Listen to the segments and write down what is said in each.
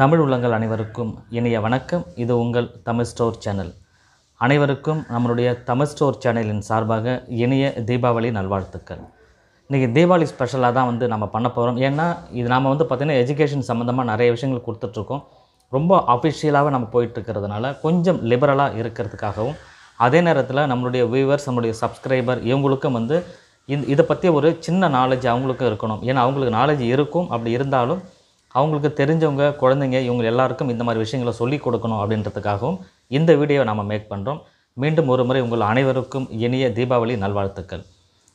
தமிழ் உள்ளங்கள் அனைவருக்கும் இனிய வணக்கம் இது உங்கள் தமிழ் ஸ்டோர் சேனல் அனைவருக்கும் நம்மளுடைய தமிழ் ஸ்டோர் சேனலின் சார்பாக இனிய தீபாவளி நல்வாழ்த்துக்கள் இன்றைக்கி தீபாவளி ஸ்பெஷலாக தான் வந்து நம்ம பண்ண போகிறோம் ஏன்னா இது நாம் வந்து பார்த்திங்கன்னா எஜுகேஷன் சம்மந்தமாக நிறைய விஷயங்கள் கொடுத்துட்ருக்கோம் ரொம்ப அஃபிஷியலாக நம்ம போயிட்டுருக்கிறதுனால கொஞ்சம் லிபரலாக இருக்கிறதுக்காகவும் அதே நேரத்தில் நம்மளுடைய வியூவர்ஸ் நம்மளுடைய சப்ஸ்கிரைபர் இவங்களுக்கும் வந்து இதை பற்றி ஒரு சின்ன நாலேஜ் அவங்களுக்கும் இருக்கணும் ஏன்னா அவங்களுக்கு நாலேஜ் இருக்கும் அப்படி இருந்தாலும் அவங்களுக்கு தெரிஞ்சவங்க குழந்தைங்க இவங்க எல்லாருக்கும் இந்த மாதிரி விஷயங்களை சொல்லிக் கொடுக்கணும் அப்படின்றதுக்காகவும் இந்த வீடியோவை நாம் மேக் பண்ணுறோம் மீண்டும் ஒரு முறை உங்கள் அனைவருக்கும் இனிய தீபாவளி நல்வாழ்த்துக்கள்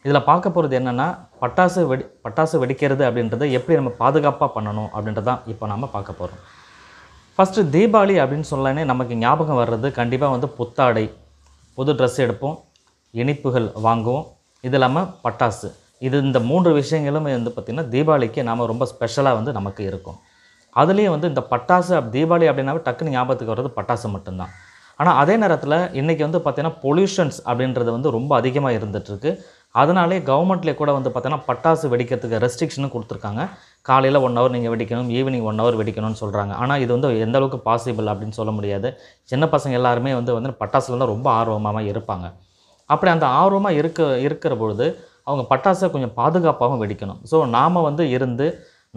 இதில் பார்க்க போகிறது என்னென்னா பட்டாசு வெடி பட்டாசு வெடிக்கிறது அப்படின்றத எப்படி நம்ம பாதுகாப்பாக பண்ணணும் அப்படின்றதான் இப்போ நம்ம பார்க்க போகிறோம் ஃபஸ்ட்டு தீபாவளி அப்படின்னு சொல்லானே நமக்கு ஞாபகம் வர்றது கண்டிப்பாக வந்து புத்தாடை புது ட்ரெஸ் எடுப்போம் இனிப்புகள் வாங்குவோம் இது இல்லாமல் பட்டாசு இது இந்த மூன்று விஷயங்களுமே வந்து பார்த்திங்கன்னா தீபாவளிக்கு நாம் ரொம்ப ஸ்பெஷலாக வந்து நமக்கு இருக்கும் அதுலேயும் வந்து இந்த பட்டாசு தீபாவளி அப்படின்னாவே டக்குன்னு ஞாபகத்துக்கு வர்றது பட்டாசு மட்டும்தான் ஆனால் அதே நேரத்தில் இன்றைக்கி வந்து பார்த்திங்கன்னா பொல்யூஷன்ஸ் அப்படின்றது வந்து ரொம்ப அதிகமாக இருந்துகிட்ருக்கு அதனாலே கவர்மெண்ட்லேயே கூட வந்து பார்த்திங்கன்னா பட்டாசு வெடிக்கிறதுக்கு ரெஸ்ட்ரிக்ஷனும் கொடுத்துருக்காங்க காலையில் ஒன் ஹவர் நீங்கள் வெடிக்கணும் ஈவினிங் ஒன் ஹவர் வெடிக்கணும்னு சொல்கிறாங்க ஆனால் இது வந்து எந்த அளவுக்கு பாசிபிள் அப்படின்னு சொல்ல முடியாது சின்ன பசங்க எல்லாருமே வந்து வந்து பட்டாசுல தான் ரொம்ப ஆர்வமாக இருப்பாங்க அப்படி அந்த ஆர்வமாக இருக்க இருக்கிற பொழுது அவங்க பட்டாசை கொஞ்சம் பாதுகாப்பாகவும் வெடிக்கணும் ஸோ நாம் வந்து இருந்து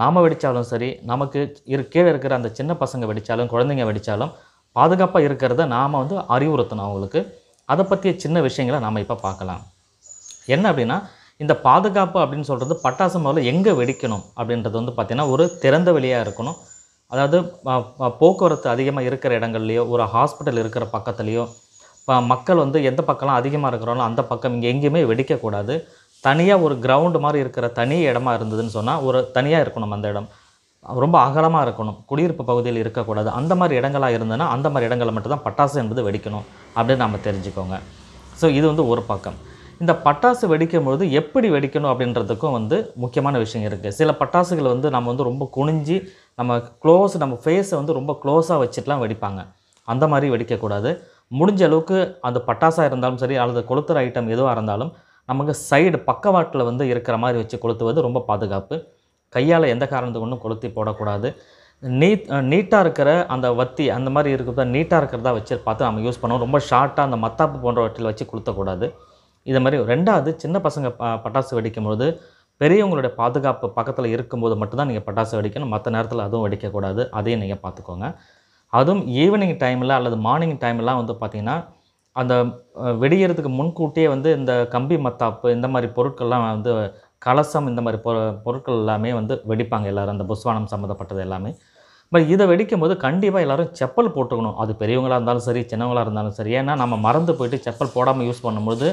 நாம் வெடித்தாலும் சரி நமக்கு இரு கீழே இருக்கிற அந்த சின்ன பசங்க வெடித்தாலும் குழந்தைங்க வெடித்தாலும் பாதுகாப்பாக இருக்கிறத நாம் வந்து அறிவுறுத்தணும் அவங்களுக்கு அதை பற்றிய சின்ன விஷயங்களை நாம் இப்போ பார்க்கலாம் என்ன அப்படின்னா இந்த பாதுகாப்பு அப்படின்னு சொல்கிறது பட்டாசு முதல்ல எங்கே வெடிக்கணும் அப்படின்றது வந்து பார்த்திங்கன்னா ஒரு திறந்த வெளியாக இருக்கணும் அதாவது போக்குவரத்து அதிகமாக இருக்கிற இடங்கள்லையோ ஒரு ஹாஸ்பிட்டல் இருக்கிற பக்கத்துலேயோ இப்போ மக்கள் வந்து எந்த பக்கம்லாம் அதிகமாக இருக்கிறாங்களோ அந்த பக்கம் இங்கே எங்கேயுமே வெடிக்கக்கூடாது தனியாக ஒரு கிரவுண்டு மாதிரி இருக்கிற தனி இடமா இருந்ததுன்னு சொன்னால் ஒரு தனியாக இருக்கணும் அந்த இடம் ரொம்ப அகலமாக இருக்கணும் குடியிருப்பு பகுதியில் இருக்கக்கூடாது அந்த மாதிரி இடங்களாக இருந்ததுன்னா அந்த மாதிரி மட்டும் மட்டும்தான் பட்டாசு என்பது வெடிக்கணும் அப்படின்னு நம்ம தெரிஞ்சுக்கோங்க ஸோ இது வந்து ஒரு பக்கம் இந்த பட்டாசு வெடிக்கும் எப்படி வெடிக்கணும் அப்படின்றதுக்கும் வந்து முக்கியமான விஷயம் இருக்குது சில பட்டாசுகள் வந்து நம்ம வந்து ரொம்ப குனிஞ்சு நம்ம க்ளோஸ் நம்ம ஃபேஸை வந்து ரொம்ப க்ளோஸாக வச்சுட்டுலாம் வெடிப்பாங்க அந்த மாதிரி வெடிக்கக்கூடாது முடிஞ்ச அளவுக்கு அந்த பட்டாசாக இருந்தாலும் சரி அல்லது கொளுத்துற ஐட்டம் எதுவாக இருந்தாலும் நமக்கு சைடு பக்கவாட்டில் வந்து இருக்கிற மாதிரி வச்சு கொளுத்துவது ரொம்ப பாதுகாப்பு கையால் எந்த காரணத்துக்கு ஒன்றும் கொளுத்தி போடக்கூடாது நீட் நீட்டாக இருக்கிற அந்த வத்தி அந்த மாதிரி இருக்கிறத நீட்டாக இருக்கிறதா வச்சு பார்த்து நம்ம யூஸ் பண்ணுவோம் ரொம்ப ஷார்ட்டாக அந்த மத்தாப்பு போன்றவற்றில் வச்சு கொளுத்தக்கூடாது இது மாதிரி ரெண்டாவது சின்ன பசங்க ப பட்டாசு வெடிக்கும்போது பெரியவங்களுடைய பாதுகாப்பு பக்கத்தில் இருக்கும்போது மட்டும்தான் நீங்கள் பட்டாசு வெடிக்கணும் மற்ற நேரத்தில் அதுவும் வெடிக்கக்கூடாது அதையும் நீங்கள் பார்த்துக்கோங்க அதுவும் ஈவினிங் டைமில் அல்லது மார்னிங் டைம்லாம் வந்து பார்த்திங்கன்னா அந்த வெடிகிறதுக்கு முன்கூட்டியே வந்து இந்த கம்பி மத்தாப்பு இந்த மாதிரி பொருட்கள்லாம் வந்து கலசம் இந்த மாதிரி பொ பொருட்கள் எல்லாமே வந்து வெடிப்பாங்க எல்லோரும் அந்த புஸ்வானம் சம்மந்தப்பட்டது எல்லாமே பட் இதை வெடிக்கும் போது கண்டிப்பாக எல்லோரும் செப்பல் போட்டுக்கணும் அது பெரியவங்களாக இருந்தாலும் சரி சின்னவங்களாக இருந்தாலும் சரி ஏன்னா நம்ம மறந்து போயிட்டு செப்பல் போடாமல் யூஸ் பண்ணும்போது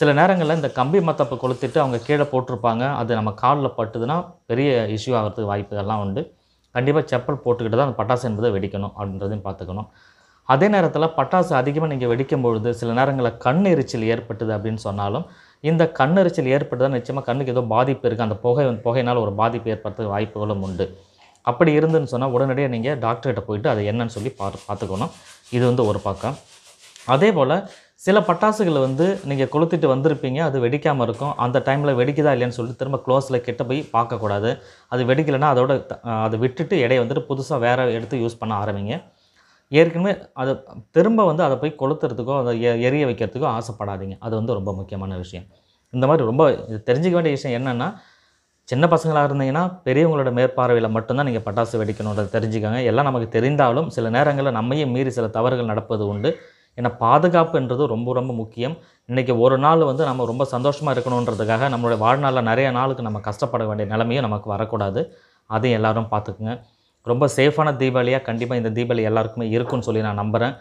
சில நேரங்களில் இந்த கம்பி மத்தப்பை கொளுத்திட்டு அவங்க கீழே போட்டிருப்பாங்க அது நம்ம காலில் பட்டுதுன்னா பெரிய இஷ்யூ ஆகிறதுக்கு வாய்ப்புகள்லாம் உண்டு கண்டிப்பாக செப்பல் போட்டுக்கிட்டு தான் அந்த பட்டாசு என்பதை வெடிக்கணும் அப்படின்றதையும் பார்த்துக்கணும் அதே நேரத்தில் பட்டாசு அதிகமாக நீங்கள் வெடிக்கும் பொழுது சில நேரங்களில் கண் எரிச்சல் ஏற்பட்டுது அப்படின்னு சொன்னாலும் இந்த கண் எரிச்சல் தான் நிச்சயமாக கண்ணுக்கு ஏதோ பாதிப்பு இருக்குது அந்த புகை புகையினால் ஒரு பாதிப்பு ஏற்படுறதுக்கு வாய்ப்புகளும் உண்டு அப்படி இருந்துன்னு சொன்னால் உடனடியாக நீங்கள் டாக்டர்கிட்ட போயிட்டு அது என்னன்னு சொல்லி பார்த்து பார்த்துக்கணும் இது வந்து ஒரு பக்கம் அதே போல் சில பட்டாசுகளை வந்து நீங்கள் கொளுத்திட்டு வந்திருப்பீங்க அது வெடிக்காமல் இருக்கும் அந்த டைமில் வெடிக்குதா இல்லையான்னு சொல்லிட்டு திரும்ப க்ளோஸில் கிட்ட போய் பார்க்கக்கூடாது அது வெடிக்கலைன்னா அதோட அதை விட்டுட்டு இடையை வந்துட்டு புதுசாக வேறு எடுத்து யூஸ் பண்ண ஆரம்பிங்க ஏற்கனவே அதை திரும்ப வந்து அதை போய் கொளுத்துறதுக்கோ அதை எரிய வைக்கிறதுக்கோ ஆசைப்படாதீங்க அது வந்து ரொம்ப முக்கியமான விஷயம் இந்த மாதிரி ரொம்ப தெரிஞ்சிக்க வேண்டிய விஷயம் என்னென்னா சின்ன பசங்களாக இருந்தீங்கன்னா பெரியவங்களோட மேற்பார்வையில் மட்டும்தான் நீங்கள் பட்டாசு வெடிக்கணுன்றதை தெரிஞ்சுக்கோங்க எல்லாம் நமக்கு தெரிந்தாலும் சில நேரங்களில் நம்மையே மீறி சில தவறுகள் நடப்பது உண்டு ஏன்னா பாதுகாப்புன்றது ரொம்ப ரொம்ப முக்கியம் இன்றைக்கி ஒரு நாள் வந்து நம்ம ரொம்ப சந்தோஷமாக இருக்கணுன்றதுக்காக நம்மளுடைய வாழ்நாளில் நிறைய நாளுக்கு நம்ம கஷ்டப்பட வேண்டிய நிலமையும் நமக்கு வரக்கூடாது அதையும் எல்லோரும் பார்த்துக்குங்க ரொம்ப சேஃபான தீபாவளியாக கண்டிப்பாக இந்த தீபாவளி எல்லாருக்குமே இருக்குன்னு சொல்லி நான் நம்புகிறேன்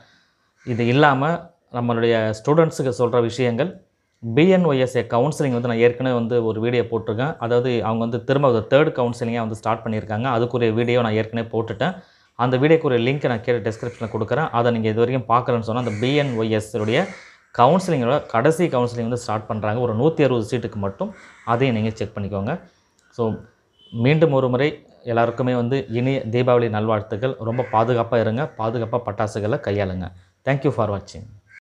இது இல்லாமல் நம்மளுடைய ஸ்டூடெண்ட்ஸுக்கு சொல்கிற விஷயங்கள் பிஎன்ஒய்எஸ்ஏ கவுன்சிலிங் வந்து நான் ஏற்கனவே வந்து ஒரு வீடியோ போட்டிருக்கேன் அதாவது அவங்க வந்து திரும்ப ஒரு தேர்ட் கவுன்சிலிங்காக வந்து ஸ்டார்ட் பண்ணியிருக்காங்க அதுக்குரிய வீடியோ நான் ஏற்கனவே போட்டுட்டேன் அந்த வீடியோக்குரிய லிங்க்கை நான் கேட்டு டெஸ்கிரிப்ஷனில் கொடுக்குறேன் அதை நீங்கள் இது வரைக்கும் பார்க்கலன்னு சொன்னால் அந்த பிஎன்ஒய்எஸ்ஸுடைய கவுன்சிலிங்கோட கடைசி கவுன்சிலிங் வந்து ஸ்டார்ட் பண்ணுறாங்க ஒரு நூற்றி அறுபது சீட்டுக்கு மட்டும் அதையும் நீங்கள் செக் பண்ணிக்கோங்க ஸோ மீண்டும் ஒரு முறை எல்லாருக்குமே வந்து இனி தீபாவளி நல்வாழ்த்துக்கள் ரொம்ப பாதுகாப்பாக இருங்க பாதுகாப்பாக பட்டாசுகளை கையாளுங்க தேங்க்யூ ஃபார் வாட்சிங்